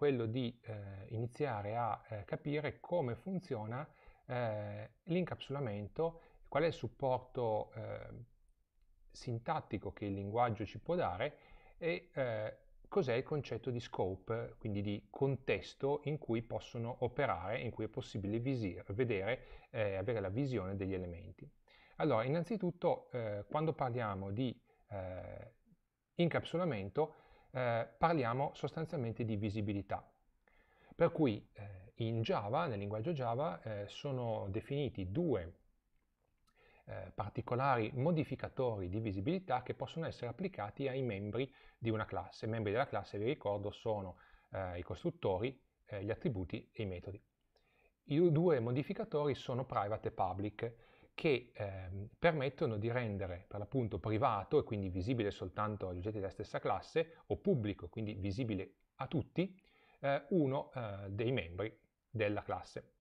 quello di eh, iniziare a eh, capire come funziona eh, l'incapsulamento, qual è il supporto eh, sintattico che il linguaggio ci può dare e eh, cos'è il concetto di scope, quindi di contesto in cui possono operare, in cui è possibile vedere, eh, avere la visione degli elementi. Allora, innanzitutto, quando parliamo di incapsulamento, eh, parliamo sostanzialmente di visibilità. Per cui eh, in Java, nel linguaggio Java, eh, sono definiti due eh, particolari modificatori di visibilità che possono essere applicati ai membri di una classe. I membri della classe, vi ricordo, sono eh, i costruttori, eh, gli attributi e i metodi. I due modificatori sono private e public che eh, permettono di rendere per l'appunto privato e quindi visibile soltanto agli oggetti della stessa classe o pubblico, quindi visibile a tutti, eh, uno eh, dei membri della classe.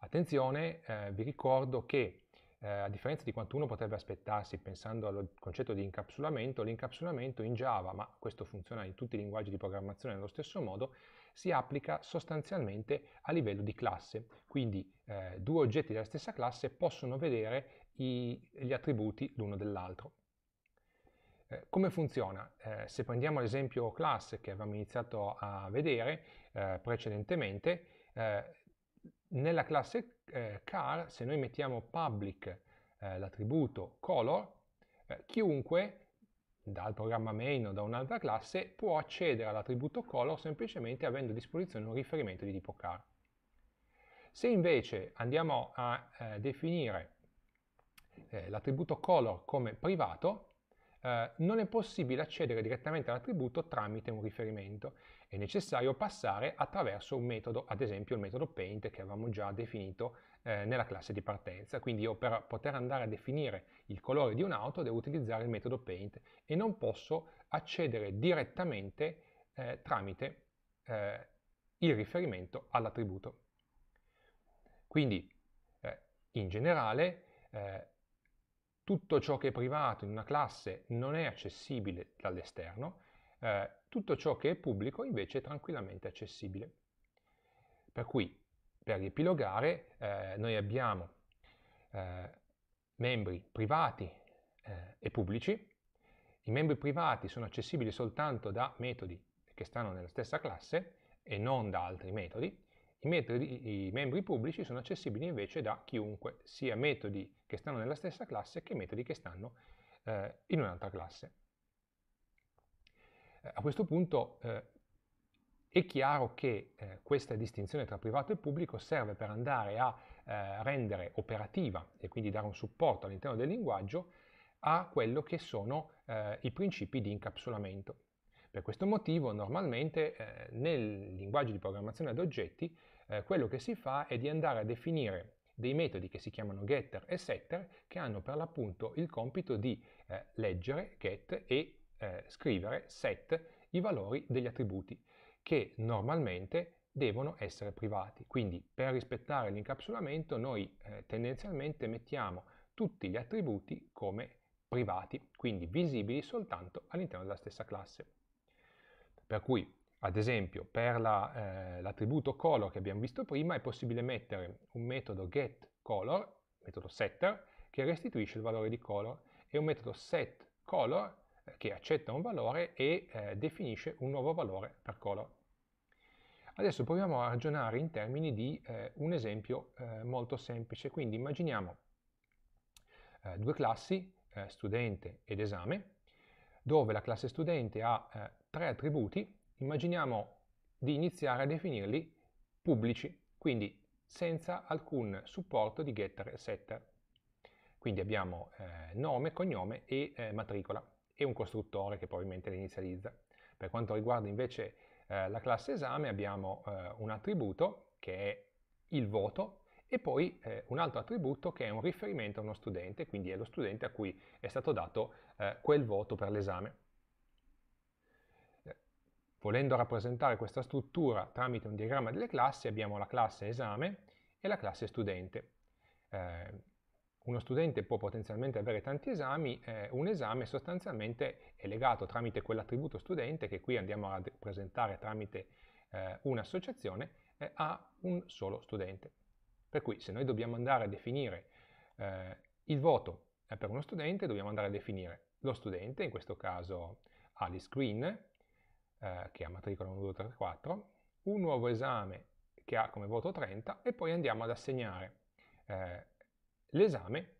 Attenzione, eh, vi ricordo che eh, a differenza di quanto uno potrebbe aspettarsi pensando al concetto di incapsulamento, l'incapsulamento in Java, ma questo funziona in tutti i linguaggi di programmazione nello stesso modo, si applica sostanzialmente a livello di classe, quindi eh, due oggetti della stessa classe possono vedere i, gli attributi l'uno dell'altro. Eh, come funziona? Eh, se prendiamo l'esempio classe che avevamo iniziato a vedere eh, precedentemente, eh, nella classe car, se noi mettiamo public l'attributo color, chiunque dal programma main o da un'altra classe può accedere all'attributo color semplicemente avendo a disposizione un riferimento di tipo car. Se invece andiamo a eh, definire eh, l'attributo color come privato, eh, non è possibile accedere direttamente all'attributo tramite un riferimento. È necessario passare attraverso un metodo, ad esempio il metodo paint che avevamo già definito eh, nella classe di partenza. Quindi io per poter andare a definire il colore di un'auto devo utilizzare il metodo paint e non posso accedere direttamente eh, tramite eh, il riferimento all'attributo. Quindi eh, in generale tutto ciò che è privato in una classe non è accessibile dall'esterno, eh, tutto ciò che è pubblico invece è tranquillamente accessibile. Per cui, per riepilogare, eh, noi abbiamo eh, membri privati eh, e pubblici, i membri privati sono accessibili soltanto da metodi che stanno nella stessa classe e non da altri metodi, i, metodi, I membri pubblici sono accessibili invece da chiunque, sia metodi che stanno nella stessa classe che metodi che stanno eh, in un'altra classe. Eh, a questo punto eh, è chiaro che eh, questa distinzione tra privato e pubblico serve per andare a eh, rendere operativa e quindi dare un supporto all'interno del linguaggio a quello che sono eh, i principi di incapsulamento. Per questo motivo normalmente eh, nel linguaggio di programmazione ad oggetti eh, quello che si fa è di andare a definire dei metodi che si chiamano getter e setter che hanno per l'appunto il compito di eh, leggere get e eh, scrivere set i valori degli attributi che normalmente devono essere privati. Quindi per rispettare l'incapsulamento noi eh, tendenzialmente mettiamo tutti gli attributi come privati, quindi visibili soltanto all'interno della stessa classe. Per cui, ad esempio, per l'attributo la, eh, color che abbiamo visto prima è possibile mettere un metodo getColor, metodo setter, che restituisce il valore di color e un metodo setColor eh, che accetta un valore e eh, definisce un nuovo valore per color. Adesso proviamo a ragionare in termini di eh, un esempio eh, molto semplice, quindi immaginiamo eh, due classi, eh, studente ed esame, dove la classe studente ha eh, tre attributi, immaginiamo di iniziare a definirli pubblici, quindi senza alcun supporto di getter e setter. Quindi abbiamo eh, nome, cognome e eh, matricola e un costruttore che probabilmente li inizializza. Per quanto riguarda invece eh, la classe esame abbiamo eh, un attributo che è il voto e poi eh, un altro attributo che è un riferimento a uno studente, quindi è lo studente a cui è stato dato eh, quel voto per l'esame. Eh, volendo rappresentare questa struttura tramite un diagramma delle classi abbiamo la classe esame e la classe studente. Eh, uno studente può potenzialmente avere tanti esami, eh, un esame sostanzialmente è legato tramite quell'attributo studente che qui andiamo a rappresentare tramite un'associazione a un solo studente. Per cui se noi dobbiamo andare a definire eh, il voto per uno studente, dobbiamo andare a definire lo studente, in questo caso Alice Green, eh, che ha matricola 1234, un nuovo esame che ha come voto 30 e poi andiamo ad assegnare eh, l'esame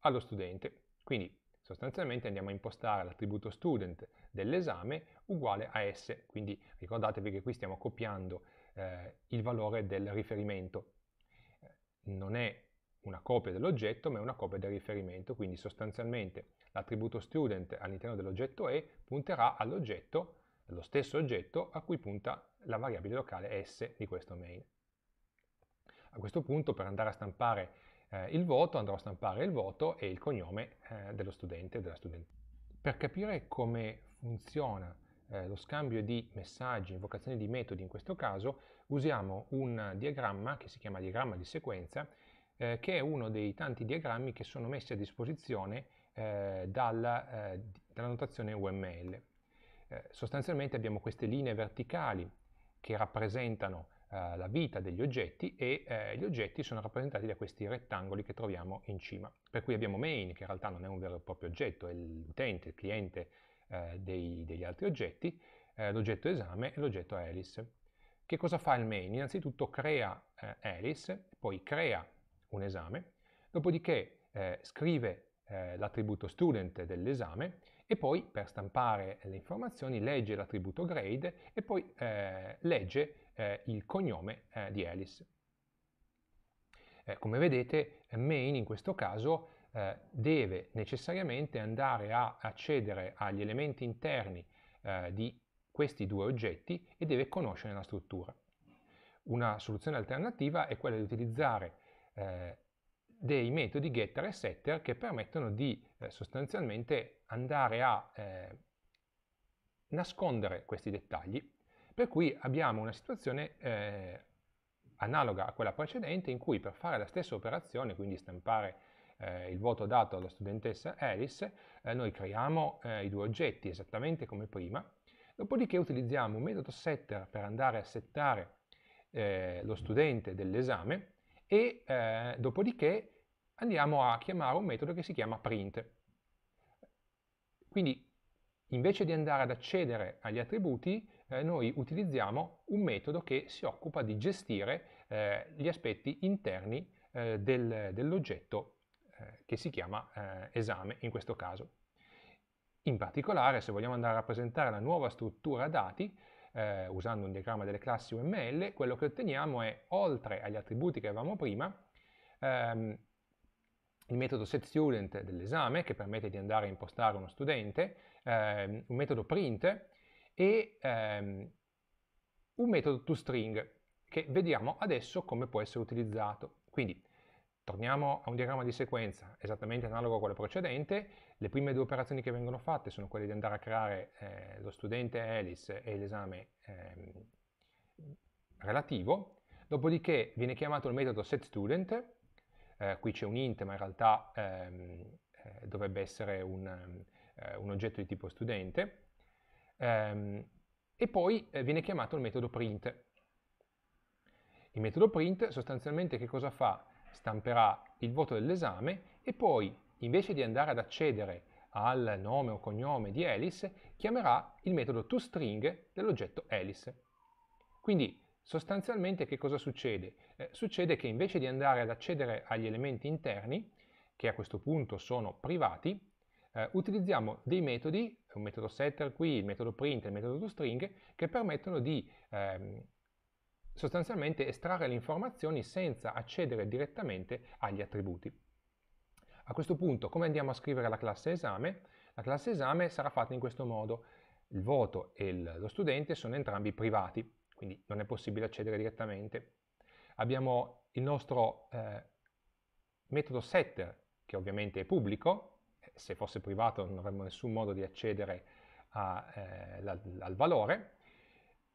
allo studente. Quindi sostanzialmente andiamo a impostare l'attributo student dell'esame uguale a S, quindi ricordatevi che qui stiamo copiando eh, il valore del riferimento non è una copia dell'oggetto ma è una copia del riferimento, quindi sostanzialmente l'attributo student all'interno dell'oggetto E punterà all'oggetto, lo stesso oggetto a cui punta la variabile locale S di questo main. A questo punto per andare a stampare eh, il voto andrò a stampare il voto e il cognome eh, dello studente e della studentessa. Per capire come funziona eh, lo scambio di messaggi, invocazione di metodi in questo caso, usiamo un diagramma che si chiama diagramma di sequenza, eh, che è uno dei tanti diagrammi che sono messi a disposizione eh, dalla, eh, dalla, notazione UML. Eh, sostanzialmente abbiamo queste linee verticali che rappresentano eh, la vita degli oggetti e eh, gli oggetti sono rappresentati da questi rettangoli che troviamo in cima. Per cui abbiamo main, che in realtà non è un vero e proprio oggetto, è l'utente, il cliente eh, dei, degli altri oggetti, eh, l'oggetto esame e l'oggetto Alice. Che cosa fa il main? Innanzitutto crea eh, Alice, poi crea un esame, dopodiché eh, scrive eh, l'attributo student dell'esame e poi per stampare le informazioni legge l'attributo grade e poi eh, legge il cognome di Alice. come vedete main in questo caso eh, deve necessariamente andare a accedere agli elementi interni eh, di questi due oggetti e deve conoscere la struttura. Una soluzione alternativa è quella di utilizzare eh, dei metodi getter e setter che permettono di eh, sostanzialmente andare a eh, nascondere questi dettagli, per cui abbiamo una situazione eh, analoga a quella precedente in cui per fare la stessa operazione, quindi stampare eh, il voto dato alla studentessa Alice, eh, noi creiamo eh, i due oggetti esattamente come prima, dopodiché utilizziamo un metodo setter per andare a settare eh, lo studente dell'esame e eh, dopodiché andiamo a chiamare un metodo che si chiama print. Quindi invece di andare ad accedere agli attributi, eh, noi utilizziamo un metodo che si occupa di gestire eh, gli aspetti interni eh, del, dell'oggetto eh, che si chiama eh, esame in questo caso. In particolare, se vogliamo andare a rappresentare la nuova struttura dati, eh, usando un diagramma delle classi UML, quello che otteniamo è, oltre agli attributi che avevamo prima, ehm, il metodo setStudent dell'esame, che permette di andare a impostare uno studente, ehm, un metodo print e ehm, un metodo toString, che vediamo adesso come può essere utilizzato. Quindi Torniamo a un diagramma di sequenza esattamente analogo a quello precedente, le prime due operazioni che vengono fatte sono quelle di andare a creare eh, lo studente Alice e l'esame eh, relativo, dopodiché viene chiamato il metodo setStudent, eh, qui c'è un int ma in realtà ehm, eh, dovrebbe essere un, eh, un, oggetto di tipo studente, ehm, e poi eh, viene chiamato il metodo print. Il metodo print sostanzialmente che cosa fa? stamperà il voto dell'esame e poi, invece di andare ad accedere al nome o cognome di Alice, chiamerà il metodo toString dell'oggetto Alice. Quindi, sostanzialmente che cosa succede? Eh, succede che invece di andare ad accedere agli elementi interni, che a questo punto sono privati, eh, utilizziamo dei metodi, un metodo setter qui, il metodo print e il metodo toString, che permettono di ehm, sostanzialmente estrarre le informazioni senza accedere direttamente agli attributi. A questo punto come andiamo a scrivere la classe esame? La classe esame sarà fatta in questo modo. Il voto e lo studente sono entrambi privati, quindi non è possibile accedere direttamente. Abbiamo il nostro eh, metodo setter, che ovviamente è pubblico, eh, se fosse privato non avremmo nessun modo di accedere a, eh, al valore,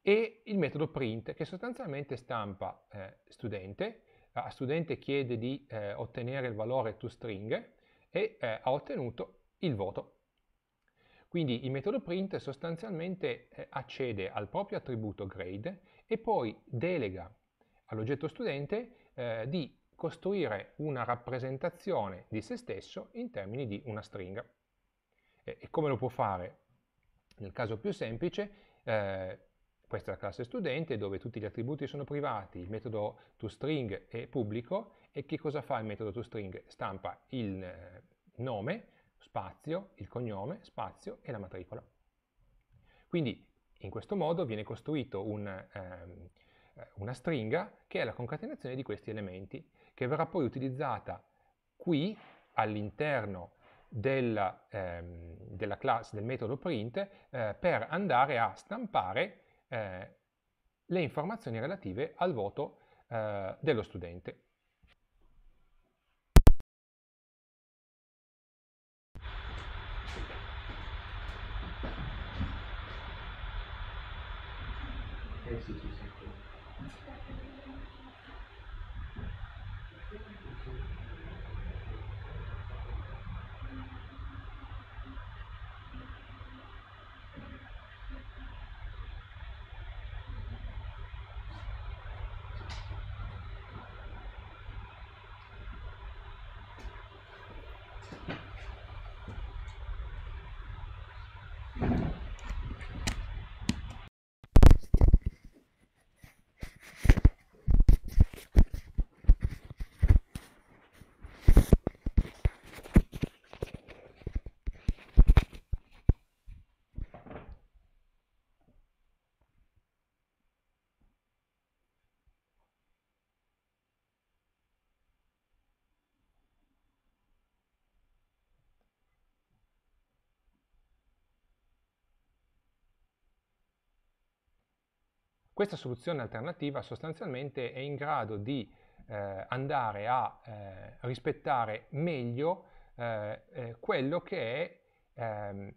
e il metodo print che sostanzialmente stampa eh, studente, a studente chiede di eh, ottenere il valore toString e eh, ha ottenuto il voto. Quindi il metodo print sostanzialmente eh, accede al proprio attributo grade e poi delega all'oggetto studente eh, di costruire una rappresentazione di se stesso in termini di una stringa. E come lo può fare? Nel caso più semplice, eh, questa è la classe studente dove tutti gli attributi sono privati, il metodo toString è pubblico e che cosa fa il metodo toString? Stampa il eh, nome, spazio, il cognome, spazio e la matricola. Quindi in questo modo viene costruita un, ehm, eh, una stringa che è la concatenazione di questi elementi che verrà poi utilizzata qui all'interno della, ehm, della classe del metodo print eh, per andare a stampare eh, le informazioni relative al voto eh, dello studente. Eh sì, Questa soluzione alternativa sostanzialmente è in grado di eh, andare a eh, rispettare meglio eh, eh quello che è ehm,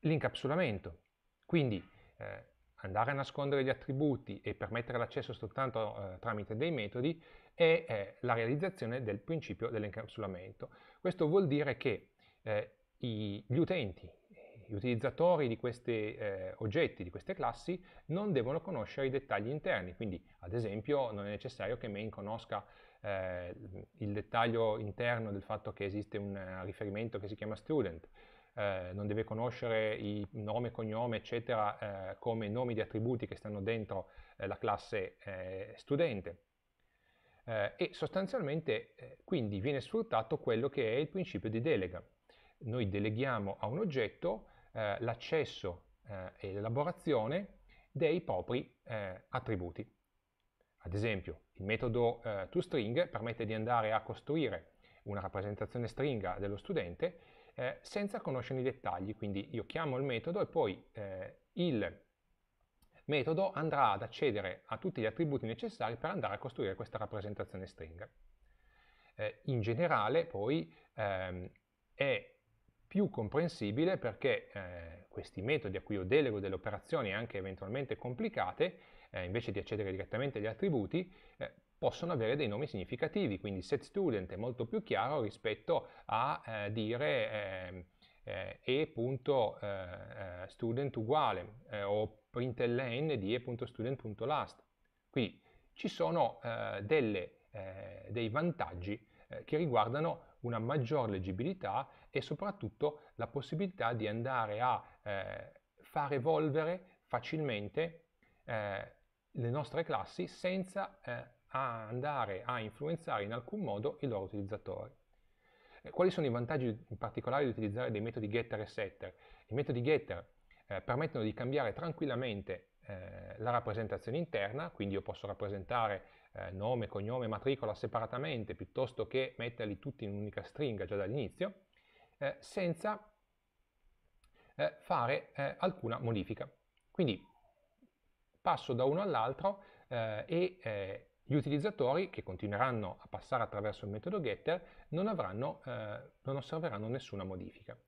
l'incapsulamento. Quindi eh, andare a nascondere gli attributi e permettere l'accesso soltanto eh, tramite dei metodi è la realizzazione del principio dell'incapsulamento. Questo vuol dire che i, gli utenti gli utilizzatori di questi eh, oggetti, di queste classi, non devono conoscere i dettagli interni, quindi ad esempio non è necessario che main conosca eh, il dettaglio interno del fatto che esiste un riferimento che si chiama student, eh, non deve conoscere i nome, cognome, eccetera, eh, come nomi di attributi che stanno dentro eh, la classe eh, studente. e sostanzialmente quindi viene sfruttato quello che è il principio di delega, noi deleghiamo a un oggetto eh, l'accesso eh, e l'elaborazione dei propri eh, attributi. Ad esempio, il metodo eh, toString permette di andare a costruire una rappresentazione stringa dello studente eh, senza conoscere i dettagli, quindi io chiamo il metodo e poi il metodo andrà ad accedere a tutti gli attributi necessari per andare a costruire questa rappresentazione stringa. Eh, in generale poi ehm, è più comprensibile perché eh, questi metodi a cui io delego delle operazioni anche eventualmente complicate, eh, invece di accedere direttamente agli attributi, eh, possono avere dei nomi significativi, quindi setStudent è molto più chiaro rispetto a eh, dire e.student ehm, eh, eh, uguale o println di e.student.last. Quindi ci sono delle, dei vantaggi che riguardano una maggior leggibilità e soprattutto la possibilità di andare a eh, far evolvere facilmente eh, le nostre classi senza eh, a andare a influenzare in alcun modo i loro utilizzatori. Eh, quali sono i vantaggi in particolare di utilizzare dei metodi getter e setter? I metodi getter eh, permettono di cambiare tranquillamente eh, la rappresentazione interna, quindi io posso rappresentare eh, nome, cognome, matricola separatamente piuttosto che metterli tutti in un'unica stringa già dall'inizio, eh, senza eh, fare eh, alcuna modifica. Quindi passo da uno all'altro eh, e eh, gli utilizzatori che continueranno a passare attraverso il metodo getter non, avranno, eh, non osserveranno nessuna modifica.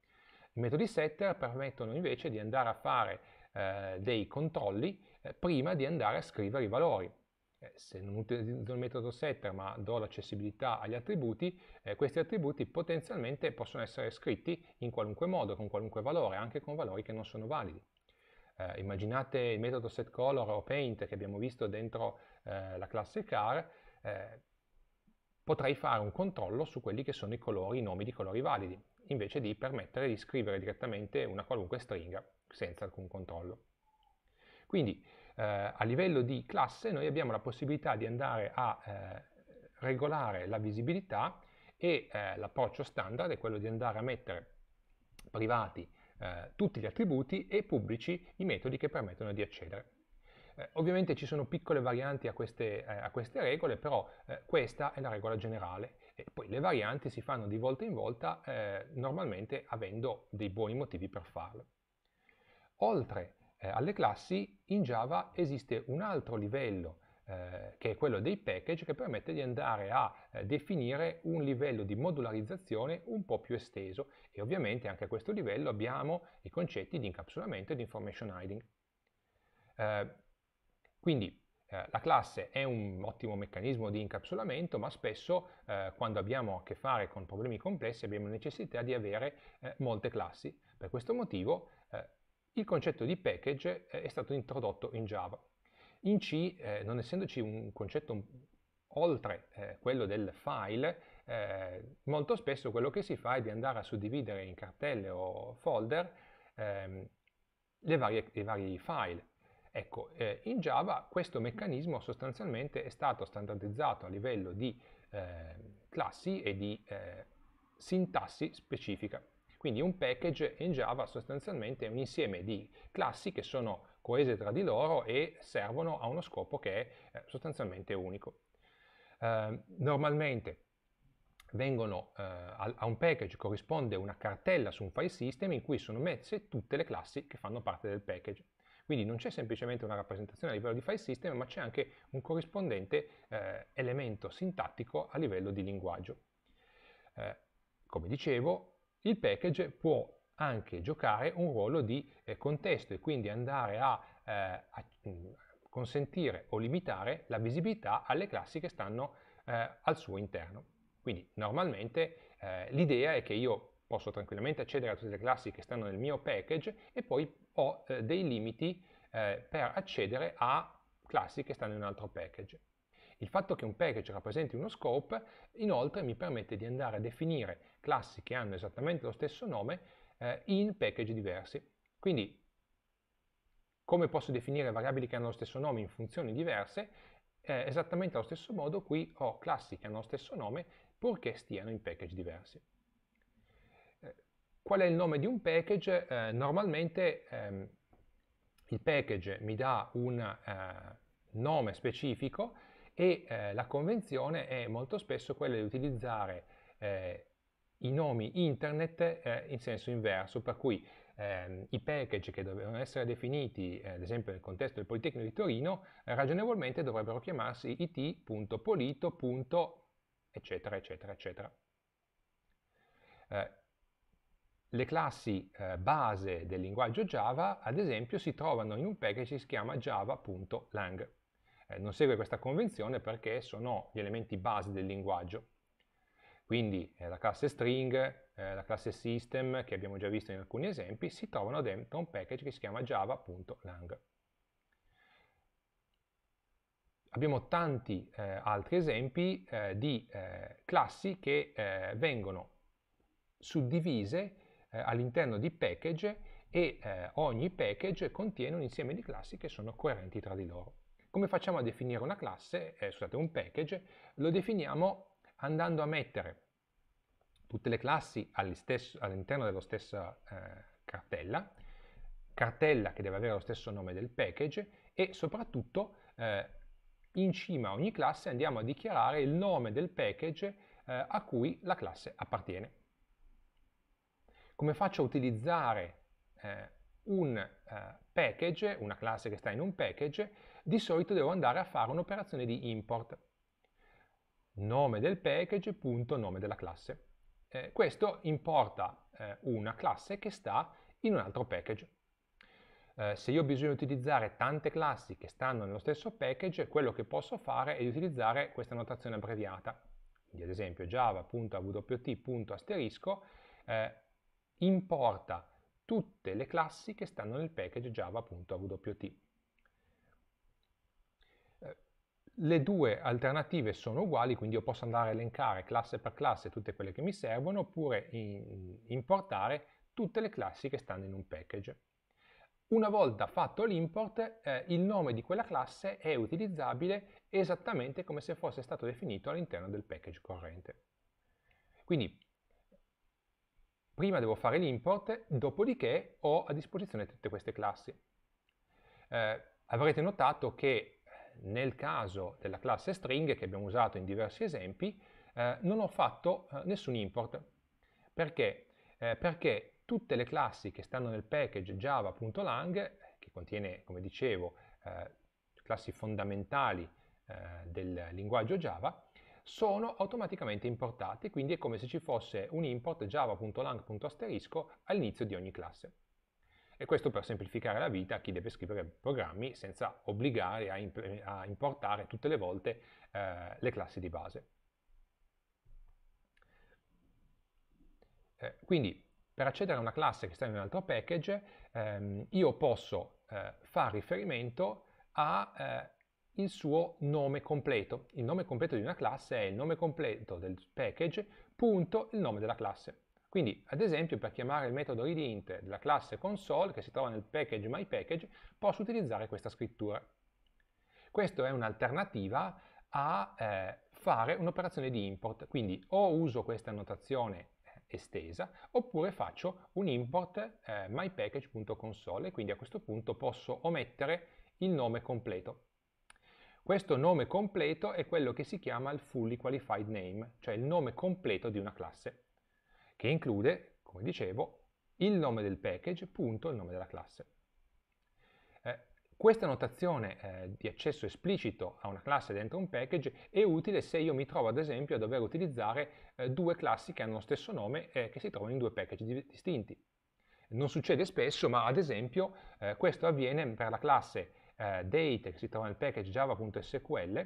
I metodi setter permettono invece di andare a fare dei controlli prima di andare a scrivere i valori eh, se non utilizzo il metodo setter ma do l'accessibilità agli attributi, eh, questi attributi potenzialmente possono essere scritti in qualunque modo, con qualunque valore, anche con valori che non sono validi. Eh, immaginate il metodo setColor o paint che abbiamo visto dentro eh, la classe car, eh, potrei fare un controllo su quelli che sono i colori, i nomi di colori validi, invece di permettere di scrivere direttamente una qualunque stringa senza alcun controllo. Quindi eh, a livello di classe noi abbiamo la possibilità di andare a eh, regolare la visibilità e eh, l'approccio standard è quello di andare a mettere privati eh, tutti gli attributi e pubblici i metodi che permettono di accedere. Eh, ovviamente ci sono piccole varianti a queste, eh, a queste regole, però questa è la regola generale e poi le varianti si fanno di volta in volta normalmente avendo dei buoni motivi per farlo. Oltre eh, alle classi, in Java esiste un altro livello eh, che è quello dei package che permette di andare a eh, definire un livello di modularizzazione un po' più esteso e ovviamente anche a questo livello abbiamo i concetti di incapsulamento e di information hiding. Eh, quindi la classe è un ottimo meccanismo di incapsulamento, ma spesso quando abbiamo a che fare con problemi complessi abbiamo necessità di avere molte classi. Per questo motivo il concetto di package eh, è stato introdotto in Java. In C, eh, non essendoci un concetto oltre eh, quello del file, eh, molto spesso quello che si fa è di andare a suddividere in cartelle o folder ehm, varie, i vari file. Ecco, eh, in Java questo meccanismo sostanzialmente è stato standardizzato a livello di eh, classi e di sintassi specifica. Quindi un package in Java sostanzialmente è un insieme di classi che sono coese tra di loro e servono a uno scopo che è eh, sostanzialmente unico. Eh, normalmente vengono, eh, a, un package corrisponde una cartella su un file system in cui sono messe tutte le classi che fanno parte del package. Quindi non c'è semplicemente una rappresentazione a livello di file system, ma c'è anche un corrispondente eh, elemento sintattico a livello di linguaggio. Eh, come dicevo, il package può anche giocare un ruolo di eh, contesto e quindi andare a, eh, a, mm, consentire o limitare la visibilità alle classi che stanno eh, al suo interno. Quindi normalmente eh, l'idea è che io posso tranquillamente accedere a tutte le classi che stanno nel mio package e poi ho eh, dei limiti eh, per accedere a classi che stanno in un altro package. Il fatto che un package rappresenti uno scope inoltre mi permette di andare a definire classi che hanno esattamente lo stesso nome eh, in package diversi. Quindi come posso definire variabili che hanno lo stesso nome in funzioni diverse? Eh, esattamente allo stesso modo qui ho classi che hanno lo stesso nome purché stiano in package diversi. Eh, qual è il nome di un package? Eh, normalmente ehm, il package mi dà un eh, nome specifico e eh, la convenzione è molto spesso quella di utilizzare i nomi internet eh, in senso inverso, per cui eh, i package che dovevano essere definiti, eh, ad esempio nel contesto del Politecnico di Torino, eh, ragionevolmente dovrebbero chiamarsi it.polito. eccetera eccetera eccetera. Eh, le classi eh, base del linguaggio Java, ad esempio, si trovano in un package che si chiama java.lang. non segue questa convenzione perché sono gli elementi base del linguaggio quindi eh, la classe string, eh, la classe system che abbiamo già visto in alcuni esempi, si trovano dentro un package che si chiama java.lang. Abbiamo tanti eh, altri esempi eh, di eh, classi che vengono suddivise all'interno di package e eh, ogni package contiene un insieme di classi che sono coerenti tra di loro. Come facciamo a definire una classe, eh, scusate, un package? Lo definiamo andando a mettere tutte le classi all'interno all della stessa eh, cartella, cartella che deve avere lo stesso nome del package e soprattutto eh, in cima a ogni classe andiamo a dichiarare il nome del package eh, a cui la classe appartiene. Come faccio a utilizzare eh, un eh, package, una classe che sta in un package, di solito devo andare a fare un'operazione di import nome del package.nome della classe. Eh, questo importa eh, una classe che sta in un altro package. Eh, se io ho bisogno di utilizzare tante classi che stanno nello stesso package, quello che posso fare è utilizzare questa notazione abbreviata. Quindi ad esempio java.wt.asterisco eh, importa tutte le classi che stanno nel package java.wt. le due alternative sono uguali, quindi io posso andare a elencare classe per classe tutte quelle che mi servono, oppure in, importare tutte le classi che stanno in un package. Una volta fatto l'import, eh, il nome di quella classe è utilizzabile esattamente come se fosse stato definito all'interno del package corrente. Quindi, prima devo fare l'import, dopodiché ho a disposizione tutte queste classi. Eh, avrete notato che nel caso della classe string che abbiamo usato in diversi esempi, eh, non ho fatto eh, nessun import. Perché? Eh, perché tutte le classi che stanno nel package java.lang, che contiene, come dicevo, eh, classi fondamentali eh, del linguaggio Java, sono automaticamente importate, quindi è come se ci fosse un import java.lang.asterisco all'inizio di ogni classe e questo per semplificare la vita a chi deve scrivere programmi senza obbligare a, imp a importare tutte le volte eh, le classi di base. Eh, quindi per accedere a una classe che sta in un altro package ehm, io posso eh, fare riferimento al eh, suo nome completo. Il nome completo di una classe è il nome completo del package punto il nome della classe. Quindi, ad esempio, per chiamare il metodo readInt della classe console, che si trova nel package myPackage, posso utilizzare questa scrittura. Questa è un'alternativa a eh, fare un'operazione di import, quindi o uso questa annotazione eh, estesa, oppure faccio un import eh, mypackage.console e quindi a questo punto posso omettere il nome completo. Questo nome completo è quello che si chiama il fully qualified name, cioè il nome completo di una classe che include, come dicevo, il nome del package punto il nome della classe. Eh, questa notazione eh, di accesso esplicito a una classe dentro un package è utile se io mi trovo ad esempio a dover utilizzare eh, due classi che hanno lo stesso nome e eh, che si trovano in due package di distinti. Non succede spesso, ma ad esempio eh, questo avviene per la classe eh, date che si trova nel package java.sql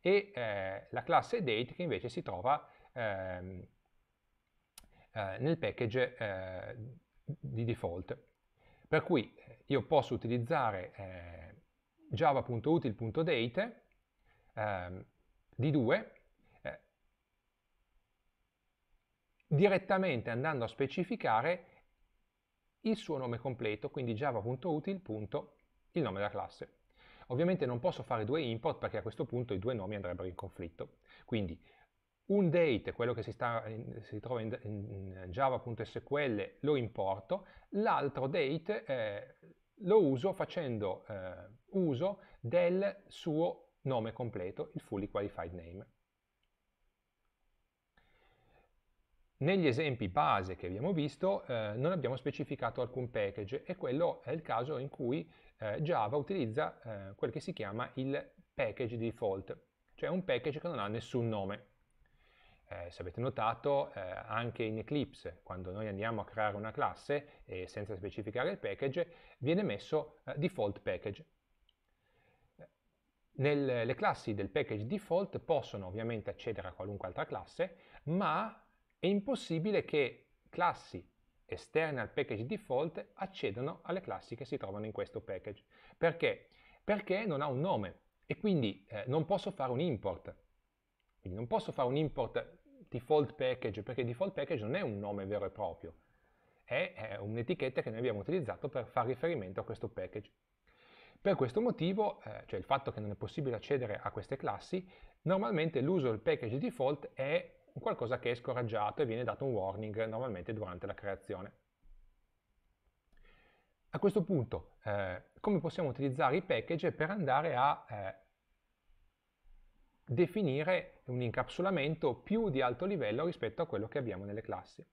e eh, la classe date che invece si trova ehm, eh, nel package eh, di default. Per cui eh, io posso utilizzare eh, java.util.date ehm, di 2 direttamente andando a specificare il suo nome completo, quindi java.util. il nome della classe. Ovviamente non posso fare due import perché a questo punto i due nomi andrebbero in conflitto. Quindi un date, quello che si, sta, si trova in, in java.sql, lo importo, l'altro date eh, lo uso facendo eh, uso del suo nome completo, il fully qualified name. Negli esempi base che abbiamo visto eh, non abbiamo specificato alcun package e quello è il caso in cui eh, Java utilizza eh, quel che si chiama il package default, cioè un package che non ha nessun nome. Eh, se avete notato, eh, anche in Eclipse, quando noi andiamo a creare una classe e senza specificare il package, viene messo eh, default package. Nel, le classi del package default possono ovviamente accedere a qualunque altra classe, ma è impossibile che classi esterne al package default accedano alle classi che si trovano in questo package. Perché? Perché non ha un nome e quindi eh, non posso fare un import quindi non posso fare un import default package perché default package non è un nome vero e proprio, è, un'etichetta che noi abbiamo utilizzato per fare riferimento a questo package. Per questo motivo, eh, cioè il fatto che non è possibile accedere a queste classi, normalmente l'uso del package default è qualcosa che è scoraggiato e viene dato un warning normalmente durante la creazione. A questo punto, eh, come possiamo utilizzare i package per andare a eh, definire un incapsulamento più di alto livello rispetto a quello che abbiamo nelle classi.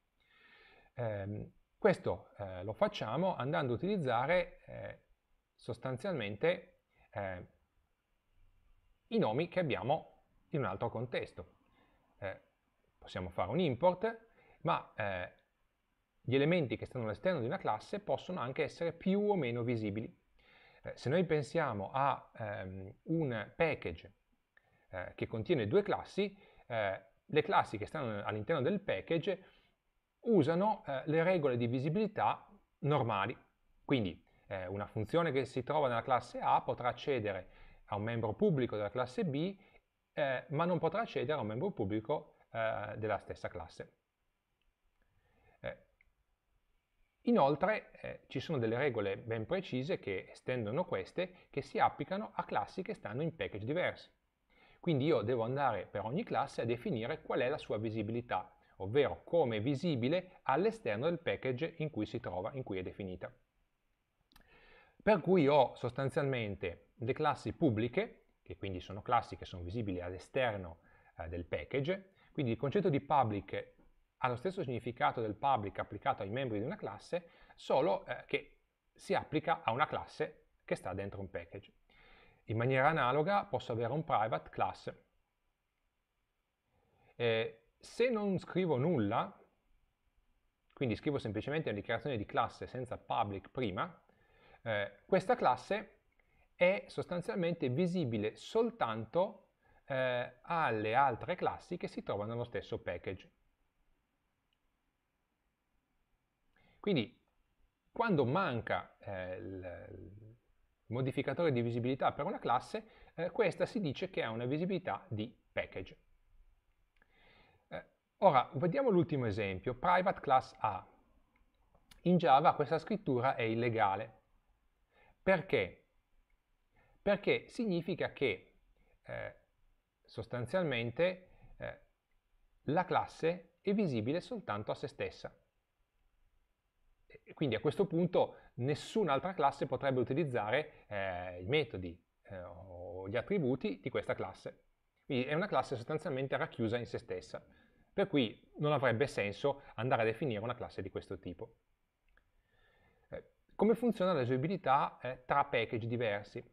Eh, questo eh, lo facciamo andando a utilizzare eh, sostanzialmente eh, i nomi che abbiamo in un altro contesto. Eh, possiamo fare un import, ma eh, gli elementi che stanno all'esterno di una classe possono anche essere più o meno visibili. se noi pensiamo a ehm, un package eh, che contiene due classi, eh, le classi che stanno all'interno del package usano eh, le regole di visibilità normali. Quindi eh, una funzione che si trova nella classe A potrà accedere a un membro pubblico della classe B, eh, ma non potrà accedere a un membro pubblico della stessa classe. Inoltre eh, ci sono delle regole ben precise che estendono queste che si applicano a classi che stanno in package diversi. Quindi io devo andare per ogni classe a definire qual è la sua visibilità, ovvero come è visibile all'esterno del package in cui si trova, in cui è definita. Per cui ho sostanzialmente le classi pubbliche, che quindi sono classi che sono visibili all'esterno eh, del package, quindi il concetto di public ha lo stesso significato del public applicato ai membri di una classe, solo eh, che si applica a una classe che sta dentro un package. In maniera analoga posso avere un private class. Eh, se non scrivo nulla, quindi scrivo semplicemente una dichiarazione di classe senza public prima, eh, questa classe è sostanzialmente visibile soltanto eh, alle altre classi che si trovano nello stesso package. Quindi quando manca eh, modificatore di visibilità per una classe, eh, questa si dice che ha una visibilità di package. Eh, ora, vediamo l'ultimo esempio, private class A. In Java questa scrittura è illegale. Perché? Perché significa che eh, sostanzialmente eh, la classe è visibile soltanto a se stessa e quindi a questo punto nessun'altra classe potrebbe utilizzare eh, i metodi eh, o gli attributi di questa classe. Quindi è una classe sostanzialmente racchiusa in se stessa, per cui non avrebbe senso andare a definire una classe di questo tipo. Eh, come funziona l'agibilità tra package diversi?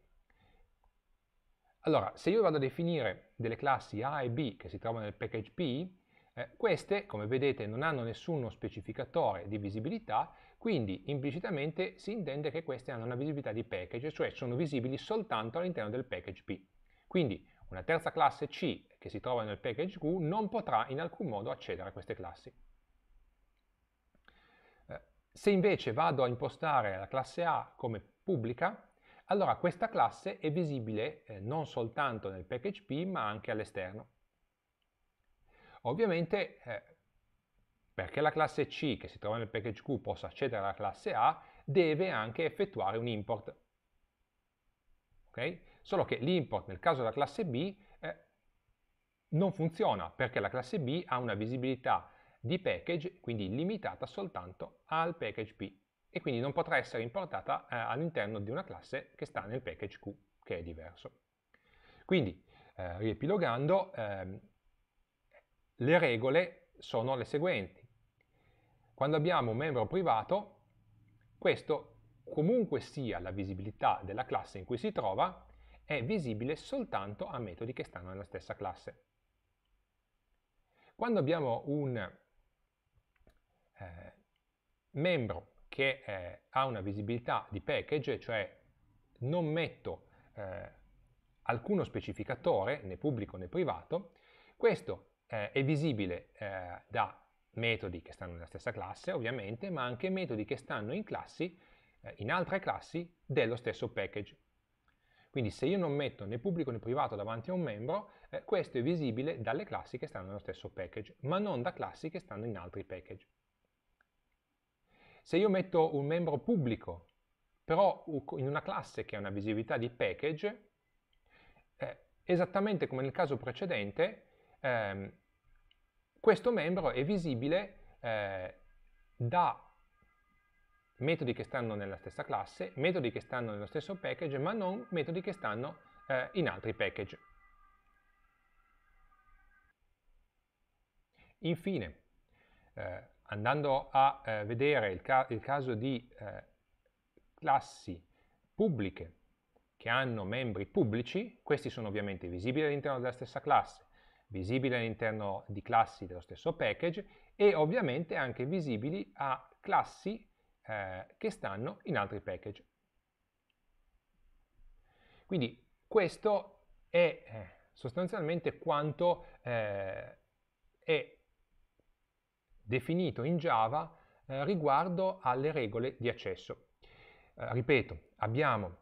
Allora, se io vado a definire delle classi A e B che si trovano nel package P, eh, queste, come vedete, non hanno nessuno specificatore di visibilità quindi implicitamente si intende che queste hanno una visibilità di package, cioè sono visibili soltanto all'interno del package P. Quindi una terza classe C che si trova nel package Q non potrà in alcun modo accedere a queste classi. Eh, se invece vado a impostare la classe A come pubblica, allora questa classe è visibile eh, non soltanto nel package P ma anche all'esterno. Ovviamente eh, perché la classe C che si trova nel package Q possa accedere alla classe A, deve anche effettuare un import. Okay? Solo che l'import nel caso della classe B eh, non funziona perché la classe B ha una visibilità di package, quindi limitata soltanto al package P e quindi non potrà essere importata eh, all'interno di una classe che sta nel package Q, che è diverso. Quindi, eh, riepilogando, ehm, le regole sono le seguenti. Quando abbiamo un membro privato, questo comunque sia la visibilità della classe in cui si trova, è visibile soltanto a metodi che stanno nella stessa classe. Quando abbiamo un eh, membro che eh, ha una visibilità di package, cioè non metto eh, alcuno specificatore, né pubblico né privato, questo eh, è visibile eh, da metodi che stanno nella stessa classe ovviamente, ma anche metodi che stanno in classi, eh, in altre classi dello stesso package. Quindi se io non metto né pubblico né privato davanti a un membro, eh, questo è visibile dalle classi che stanno nello stesso package, ma non da classi che stanno in altri package. Se io metto un membro pubblico, però in una classe che ha una visibilità di package, eh, esattamente come nel caso precedente, ehm, questo membro è visibile eh, da metodi che stanno nella stessa classe, metodi che stanno nello stesso package, ma non metodi che stanno eh, in altri package. Infine, eh, andando a eh, vedere il, ca il, caso di eh, classi pubbliche che hanno membri pubblici, questi sono ovviamente visibili all'interno della stessa classe, visibili all'interno di classi dello stesso package e ovviamente anche visibili a classi eh, che stanno in altri package. Quindi questo è eh, sostanzialmente quanto eh, è definito in Java eh, riguardo alle regole di accesso. Eh, ripeto, abbiamo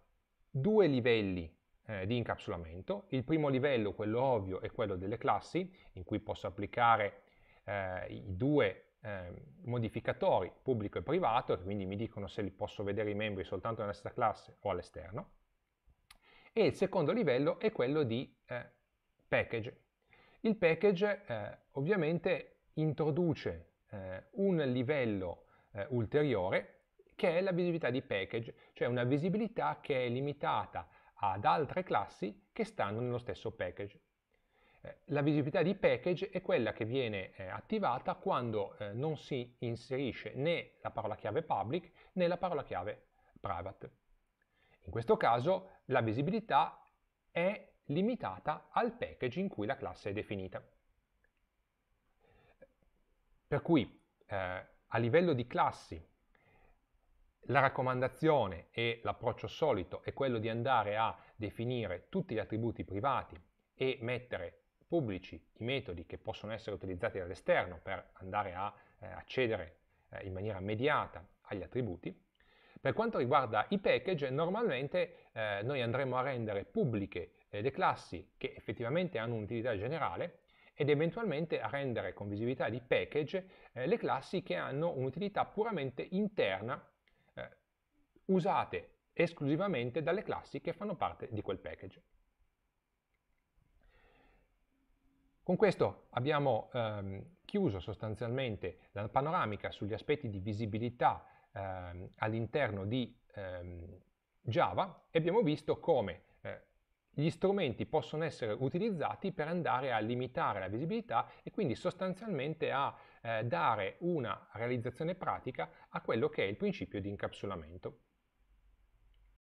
due livelli eh, di incapsulamento. Il primo livello, quello ovvio, è quello delle classi, in cui posso applicare eh, i due eh, modificatori, pubblico e privato, che quindi mi dicono se li posso vedere i membri soltanto nella stessa classe o all'esterno. E il secondo livello è quello di eh, package. Il package eh, ovviamente introduce un livello ulteriore che è la visibilità di package, cioè una visibilità che è limitata ad altre classi che stanno nello stesso package. Eh, la visibilità di package è quella che viene eh, attivata quando eh, non si inserisce né la parola chiave public né la parola chiave private. In questo caso la visibilità è limitata al package in cui la classe è definita. Per cui eh, a livello di classi la raccomandazione e l'approccio solito è quello di andare a definire tutti gli attributi privati e mettere pubblici i metodi che possono essere utilizzati dall'esterno per andare a eh, accedere eh, in maniera mediata agli attributi. Per quanto riguarda i package, normalmente eh, noi andremo a rendere pubbliche eh, le classi che effettivamente hanno un'utilità generale ed eventualmente a rendere con visibilità di package eh, le classi che hanno un'utilità puramente interna usate esclusivamente dalle classi che fanno parte di quel package. Con questo abbiamo ehm, chiuso sostanzialmente la panoramica sugli aspetti di visibilità ehm, all'interno di ehm, Java e abbiamo visto come eh, gli strumenti possono essere utilizzati per andare a limitare la visibilità e quindi sostanzialmente a eh, dare una realizzazione pratica a quello che è il principio di incapsulamento.